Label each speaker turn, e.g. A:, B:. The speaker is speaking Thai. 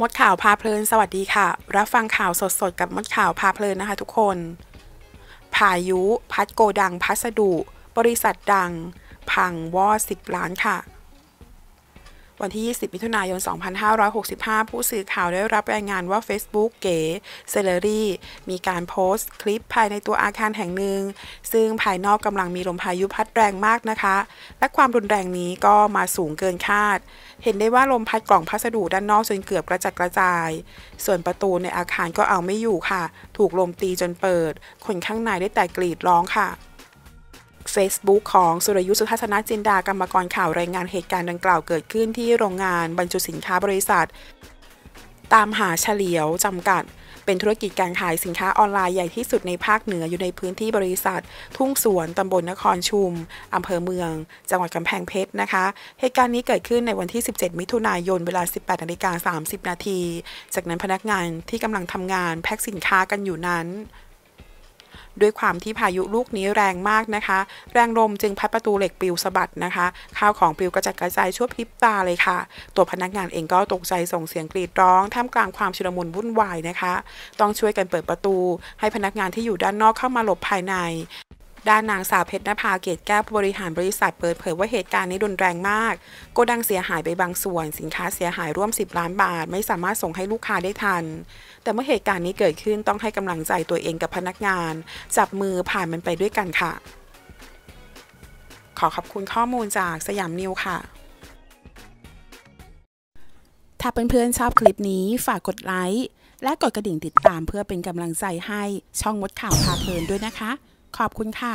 A: มดข่าวพาเพลินสวัสดีค่ะ รับฟังข่าวสดๆ กับมดข่าวพาเพลินนะคะทุกคนพายุพัดโกดังพัสดุ บริษัทดัง พังวอดสิบล้านค่ะวันที่ 20 มิถุนายน 2565 ผู้สื่อข่าวได้รับรายงานว่า Facebook เก๋ เซเลอรี่ มีการโพสต์คลิปภายในตัวอาคารแห่งหนึ่ง ซึ่งภายนอกกำลังมีลมพายุพัดแรงมากนะคะ และความรุนแรงนี้ก็มาสูงเกินคาด เห็นได้ว่าลมพัดกล่องพัสดุด้านนอกจนเกือบกระจัดกระจาย ส่วนประตูในอาคารก็เอาไม่อยู่ค่ะ ถูกลมตีจนเปิด คนข้างในได้แต่กรีดร้องค่ะ Facebook ของสุรยุทธสุทัศนจินดากรรมกรข่าวรายงานเหตุการณ์ดังกล่าวเกิดขึ้นที่โรงงานบรรจุสินค้าบริษัท ตามหาเฉลียวจำกัด เป็นธุรกิจการขายสินค้าออนไลน์ใหญ่ที่สุดในภาคเหนืออยู่ในพื้นที่บริษัททุ่งสวนตำบลนครชุมอำเภอเมือง จังหวัดกำแพงเพชรนะคะ เหตุการณ์นี้เกิดขึ้นในวันที่ 17 มิถุนายน เวลา 18นาฬิกา30 นาทีจากนั้นพนักงานที่กำลังทำงาน แพ็คสินค้ากันอยู่นั้นด้วยความที่พายุลูกนี้แรงมากนะคะ แรงลมจึงพัดประตูเหล็กปลิวสะบัดนะคะ ข้าวของปลิวกระจัดกระจายชั่วพริบตาเลยค่ะ ตัวพนักงานเองก็ตกใจส่งเสียงกรีดร้องท่ามกลางความชุลมุนวุ่นวายนะคะ ต้องช่วยกันเปิดประตู ให้พนักงานที่อยู่ด้านนอกเข้ามาหลบภายในด้านนางสาวเพชรนภาเกตแก้วผู้บริหารบริษัทเปิดเผยว่าเหตุการณ์นี้รุนแรงมากโกดังเสียหายไปบางส่วน สินค้าเสียหายร่วม 10 ล้านบาทไม่สามารถส่งให้ลูกค้าได้ทัน แต่เมื่อเหตุการณ์นี้เกิดขึ้นต้องให้กำลังใจตัวเองกับพนักงาน จับมือผ่านมันไปด้วยกันค่ะ ขอขอบคุณข้อมูลจากสยามนิวค่ะ ถ้าเพื่อนๆชอบคลิปนี้ฝากกดไลค์และกดกระดิ่งติดตามเพื่อเป็นกำลังใจให้ช่องมดข่าวพาเพลินด้วยนะคะขอบคุณค่ะ